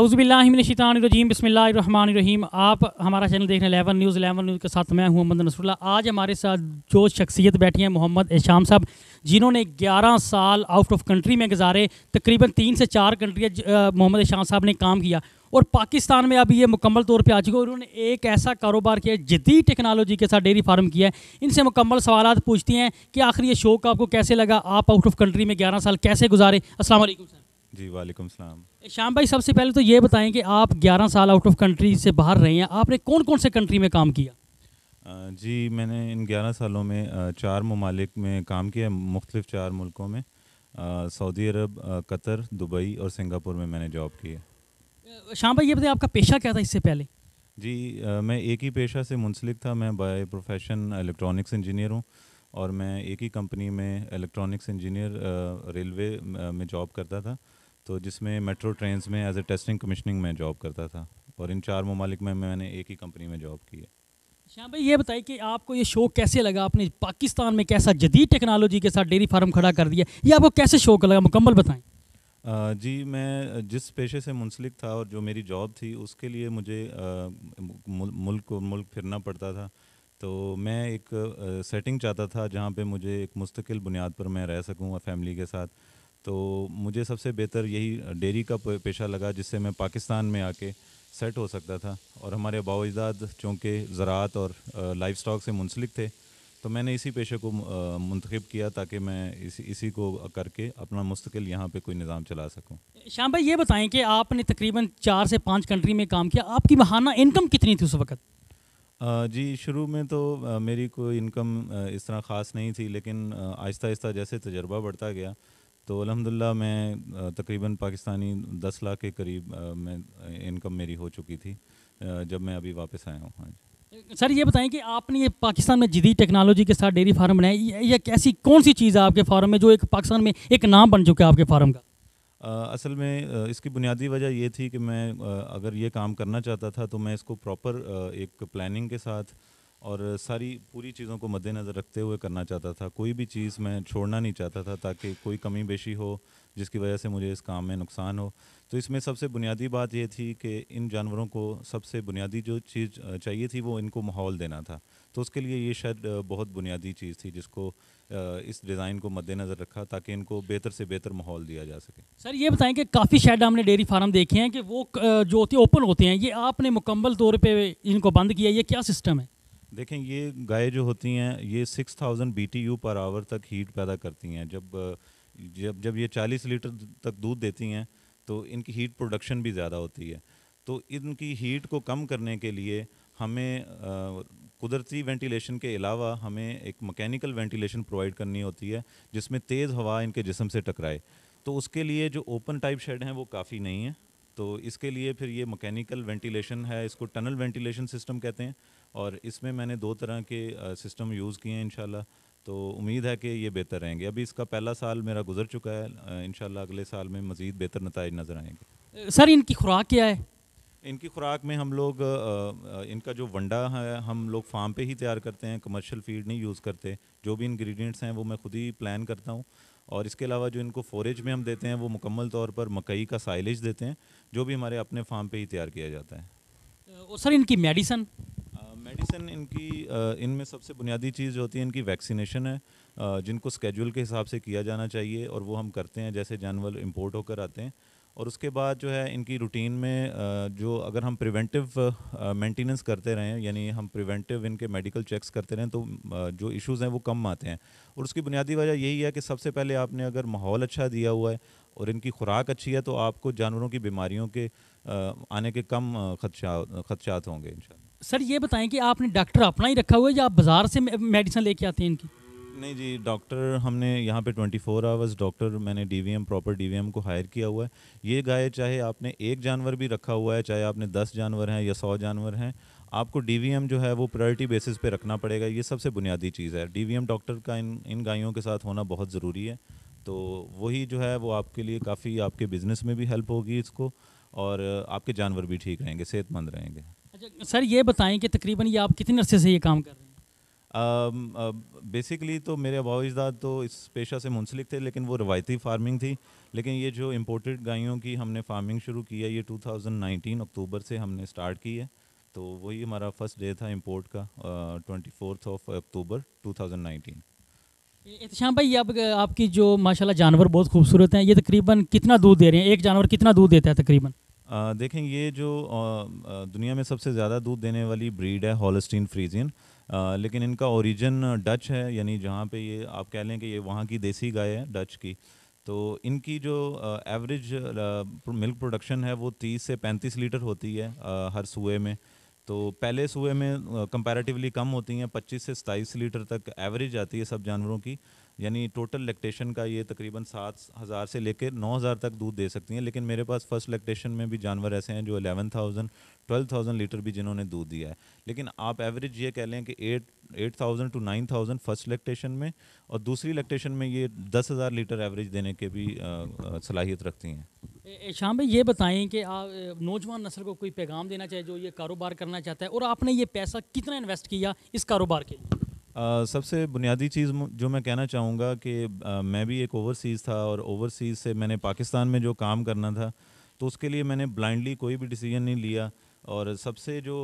अज़बिल्लाशितानरजीम रहीम आप हमारा चैनल देख रहे हैं एलेवन न्यूज़ एलेवन न्यूज़ के साथ मैं हूं मोहम्मद नसरुल्ला आज हमारे साथ जो शख्सियत बैठी हैं मोहम्मद एशाम साहब जिन्होंने 11 साल आउट ऑफ कंट्री में गुजारे तकरीबन तीन से चार कंट्रियाँ मोहम्मद एशाम साहब ने काम किया और पाकिस्तान में अभी ये मुकम्मल तौर पर आ चुके उन्होंने एक ऐसा कारोबार किया जदीद टेक्नोलॉजी के साथ डेयरी फार्म किया है इनसे मुकम्मल सवाल पूछती हैं कि आखिर ये शौक आपको कैसे लगा आप आउट ऑफ कंट्री में ग्यारह साल कैसे गुजारे असल सर जी वालेकुम सलाम श्याम भाई सबसे पहले तो ये बताएं कि आप 11 साल आउट ऑफ कंट्री से बाहर रहे हैं आपने कौन कौन से कंट्री में काम किया जी मैंने इन 11 सालों में चार ममालिक में काम किया मुख्तलिफ चार मुल्कों में सऊदी अरब कतर दुबई और सिंगापुर में मैंने जॉब की है श्याम भाई ये बताएं आपका पेशा क्या था इससे पहले जी मैं एक ही पेशा से मुंसलिक था मैं बाय प्रोफेशन इलेक्ट्रॉनिक्स इंजीनियर हूँ और मैं एक ही कंपनी में इलेक्ट्रॉनिक्स इंजीनियर रेलवे में जॉब करता था तो जिसमें मेट्रो ट्रेन में एज ए टेस्टिंग कमिश्निंग में जॉब करता था और इन चार ममालिक में मैंने एक ही कंपनी में जॉब की है श्याम अच्छा, भाई ये बताइए कि आपको ये शौक कैसे लगा आपने पाकिस्तान में कैसा जदीद टेक्नोलॉजी के साथ डेयरी फार्म खड़ा कर दिया ये आपको कैसे शौक लगा मुकम्मल बताएं जी मैं जिस पेशे से मुंसलिक था और जो मेरी जॉब थी उसके लिए मुझे मुल्क मुल्क फिरना पड़ता था तो मैं एक सेटिंग चाहता था जहाँ पे मुझे एक मुस्तकिल बुनियाद पर मैं रह सकूँ फैमिली के साथ तो मुझे सबसे बेहतर यही डेयरी का पेशा लगा जिससे मैं पाकिस्तान में आके सेट हो सकता था और हमारे बाजदाद चूँकि ज़रात और लाइफ स्टॉक से मुंसलिक थे तो मैंने इसी पेशे को मंतखब किया ताकि मैं इसी इसी को करके अपना मुस्तकिल यहाँ पे कोई निज़ाम चला सकूँ श्याम भाई ये बताएं कि आपने तकरीबन चार से पाँच कंट्री में काम किया आपकी बहाना इनकम कितनी थी उस वक्त जी शुरू में तो मेरी कोई इनकम इस तरह ख़ास नहीं थी लेकिन आहिस्ता आहिस्ता जैसे तजर्बा बढ़ता गया तो अलहमदिल्ला मैं तकरीबन पाकिस्तानी दस लाख के करीब मैं इनकम मेरी हो चुकी थी जब मैं अभी वापस आया हूँ हाँ सर ये बताएं कि आपने ये पाकिस्तान में जदीद टेक्नोलॉजी के साथ डेयरी फार्म बनाया या कैसी कौन सी चीज़ है आपके फार्म में जो एक पाकिस्तान में एक नाम बन चुका है आपके फार्म का असल में इसकी बुनियादी वजह ये थी कि मैं अगर ये काम करना चाहता था तो मैं इसको प्रॉपर एक प्लानिंग के साथ और सारी पूरी चीज़ों को मद्देनज़र रखते हुए करना चाहता था कोई भी चीज़ मैं छोड़ना नहीं चाहता था ताकि कोई कमी बेशी हो जिसकी वजह से मुझे इस काम में नुकसान हो तो इसमें सबसे बुनियादी बात यह थी कि इन जानवरों को सबसे बुनियादी जो चीज़ चाहिए थी वो इनको माहौल देना था तो उसके लिए ये शायद बहुत बुनियादी चीज़ थी जिसको इस डिज़ाइन को मद्देनज़र रखा ताकि इनको बेहतर से बेहतर माहौल दिया जा सके सर ये बताएं कि काफ़ी शायद हमने डेयरी फार्म देखे हैं कि वो जो होते ओपन होते हैं ये आपने मुकम्मल तौर पर इनको बंद किया ये क्या सिस्टम है देखें ये गाय जो होती हैं ये 6000 यू पर आवर तक हीट पैदा करती हैं जब जब जब ये 40 लीटर तक दूध देती हैं तो इनकी हीट प्रोडक्शन भी ज़्यादा होती है तो इनकी हीट को कम करने के लिए हमें कुदरती वेंटिलेशन के अलावा हमें एक मकैनिकल वेंटिलेशन प्रोवाइड करनी होती है जिसमें तेज़ हवा इनके जिसम से टकराए तो उसके लिए जो ओपन टाइप शेड हैं वो काफ़ी नहीं है तो इसके लिए फिर ये मैकेनिकल वेंटिलेशन है इसको टनल वेंटिलेशन सिस्टम कहते हैं और इसमें मैंने दो तरह के सिस्टम यूज़ किए हैं इन तो उम्मीद है कि ये बेहतर रहेंगे अभी इसका पहला साल मेरा गुजर चुका है इन अगले साल में मज़ीद बेहतर नतज नज़र आएंगे सर इनकी खुराक क्या है इनकी खुराक में हम लोग इनका जो वंडा है हम लोग फार्म पे ही तैयार करते हैं कमर्शियल फीड नहीं यूज़ करते जो भी इंग्रेडिएंट्स हैं वो मैं खुद ही प्लान करता हूँ और इसके अलावा जो इनको फोरेज में हम देते हैं वो मुकम्मल तौर पर मकई का साइलेज देते हैं जो भी हमारे अपने फार्म पे ही तैयार किया जाता है और सर इनकी मेडिसन मेडिसिन इनकी इनमें सबसे बुनियादी चीज़ होती है इनकी वैक्सीनेशन है जिनको स्केड्यूल के हिसाब से किया जाना चाहिए और वो हम करते हैं जैसे जानवर इम्पोर्ट होकर आते हैं और उसके बाद जो है इनकी रूटीन में जो अगर हम प्रिवेंटिव मेंटेनेंस करते रहें यानी हम प्रिवेंटिव इनके मेडिकल चेक्स करते रहें तो जो इश्यूज हैं वो कम आते हैं और उसकी बुनियादी वजह यही है कि सबसे पहले आपने अगर माहौल अच्छा दिया हुआ है और इनकी खुराक अच्छी है तो आपको जानवरों की बीमारियों के आने के कम खदशा खदशात होंगे इन सर ये बताएं कि आपने डॉक्टर अपना ही रखा हुआ है या आप बाज़ार से मेडिसिन लेके आते हैं इनकी नहीं जी डॉक्टर हमने यहाँ पे 24 फोर आवर्स डॉक्टर मैंने डीवीएम प्रॉपर डीवीएम को हायर किया हुआ है ये गाय चाहे आपने एक जानवर भी रखा हुआ है चाहे आपने 10 जानवर हैं या 100 जानवर हैं आपको डीवीएम जो है वो प्रायोरिटी बेसिस पे रखना पड़ेगा ये सबसे बुनियादी चीज़ है डीवीएम डॉक्टर का इन इन गायों के साथ होना बहुत ज़रूरी है तो वही जो है वो आपके लिए काफ़ी आपके बिज़नेस में भी हेल्प होगी इसको और आपके जानवर भी ठीक रहेंगे सेहतमंद रहेंगे अच्छा सर ये बताएं कि तकरीबन ये आप कितने अरसे से ये काम कर रहे हैं बेसिकली तो मेरे अबाव अजदाद तो इस पेशा से मुंसलिक थे लेकिन वो रवायती फार्मिंग थी लेकिन ये जो इम्पोर्टेड गायों की हमने फार्मिंग शुरू की है ये 2019 अक्टूबर से हमने स्टार्ट की है तो वही हमारा फर्स्ट डे था इम्पोर्ट का twenty fourth of October to Ehtesham भाई अब आपकी जो माशाल्लाह जानवर बहुत खूबसूरत हैं ये तकरीबन कितना दूध दे रहे हैं एक जानवर कितना दूध देता है तकरीबन देखें ये जो दुनिया में सबसे ज़्यादा दूध देने वाली ब्रीड है हॉलस्टीन फ्रीजियन लेकिन इनका ओरिजिन डच है यानी जहाँ पे ये आप कह लें कि ये वहाँ की देसी गाय है डच की तो इनकी जो एवरेज मिल्क प्रोडक्शन है वो 30 से 35 लीटर होती है आ, हर सूए में तो पहले सुबह में कंपैरेटिवली कम होती हैं 25 से 27 लीटर तक एवरेज आती है सब जानवरों की यानी टोटल लैक्टेशन का ये तकरीबन सात हज़ार से लेकर नौ हज़ार तक दूध दे सकती हैं लेकिन मेरे पास फर्स्ट लैक्टेशन में भी जानवर ऐसे हैं जो eleven thousand twelve thousand litre भी जिन्होंने दूध दिया है लेकिन आप एवरेज ये कह लें कि eight eight thousand two nine thousand first lactation में और दूसरी लैक्टेशन में ये दस हज़ार लीटर एवरेज देने के भी सलाहियत रखती हैं शाम भाई ये बताएं कि आप नौजवान नसल को कोई पैगाम देना चाहिए जो ये कारोबार करना चाहता है और आपने ये पैसा कितना इन्वेस्ट किया इस कारोबार के लिए सबसे बुनियादी चीज़ जो मैं कहना चाहूँगा कि मैं भी एक ओवरसीज़ था और ओवरसीज़ से मैंने पाकिस्तान में जो काम करना था तो उसके लिए मैंने ब्लाइंडली कोई भी डिसीजन नहीं लिया और सबसे जो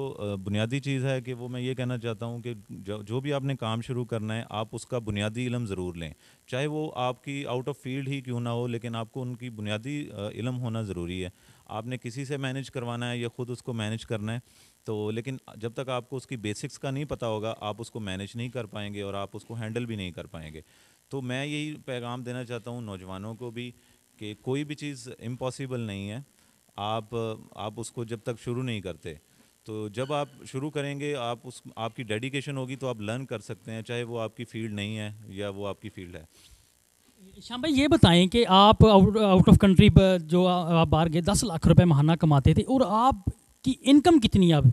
बुनियादी चीज़ है कि वो मैं ये कहना चाहता हूँ कि जो, जो भी आपने काम शुरू करना है आप उसका बुनियादी इलम ज़रूर लें चाहे वो आपकी आउट ऑफ फील्ड ही क्यों ना हो लेकिन आपको उनकी बुनियादी इलम होना ज़रूरी है आपने किसी से मैनेज करवाना है या ख़ुद उसको मैनेज करना है तो लेकिन जब तक आपको उसकी बेसिक्स का नहीं पता होगा आप उसको मैनेज नहीं कर पाएंगे और आप उसको हैंडल भी नहीं कर पाएंगे तो मैं यही पैगाम देना चाहता हूँ नौजवानों को भी कि कोई भी चीज़ इम्पॉसिबल नहीं है आप आप उसको जब तक शुरू नहीं करते तो जब आप शुरू करेंगे आप उस आपकी डेडिकेशन होगी तो आप लर्न कर सकते हैं चाहे वो आपकी फील्ड नहीं है या वो आपकी फील्ड है श्याम भाई ये बताएं कि आप आउट ऑफ कंट्री पर जो आप बाहर गए दस लाख रुपए महाना कमाते थे और आपकी इनकम कितनी है अब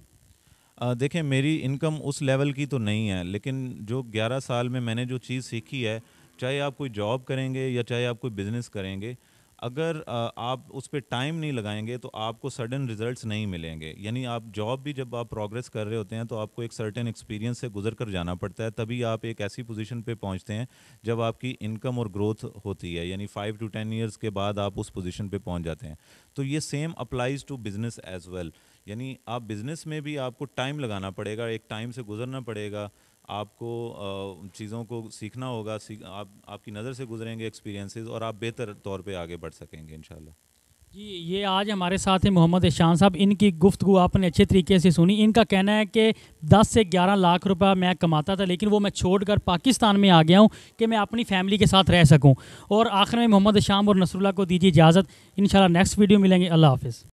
देखें मेरी इनकम उस लेवल की तो नहीं है लेकिन जो 11 साल में मैंने जो चीज़ सीखी है चाहे आप कोई जॉब करेंगे या चाहे आप कोई बिज़नेस करेंगे अगर आप उस पर टाइम नहीं लगाएंगे तो आपको सडन रिजल्ट्स नहीं मिलेंगे यानी आप जॉब भी जब आप प्रोग्रेस कर रहे होते हैं तो आपको एक सर्टेन एक्सपीरियंस से गुजर कर जाना पड़ता है तभी आप एक ऐसी पोजीशन पे पहुंचते हैं जब आपकी इनकम और ग्रोथ होती है यानी फाइव टू टेन ईयर्स के बाद आप उस पोजिशन पर पहुँच जाते हैं तो ये same applies to business as well यानी आप बिज़नेस में भी आपको टाइम लगाना पड़ेगा एक टाइम से गुजरना पड़ेगा आपको चीज़ों को सीखना होगा सीख, आप आपकी नज़र से गुजरेंगे एक्सपीरियंसेस और आप बेहतर तौर पे आगे बढ़ सकेंगे इन जी ये आज हमारे साथ हैं मोहम्मद शान साहब इनकी गुफ्तु आपने अच्छे तरीके से सुनी इनका कहना है कि 10 से 11 लाख रुपया मैं कमाता था लेकिन वो मैं छोड़कर पाकिस्तान में आ गया हूँ कि मैं अपनी फैमिली के साथ रह सकूँ और आखिर में मोहम्मद शाम और नसरुल्ला को दीजिए इजाज़त इन नेक्स्ट वीडियो मिलेंगे अल्लाह हाफिज़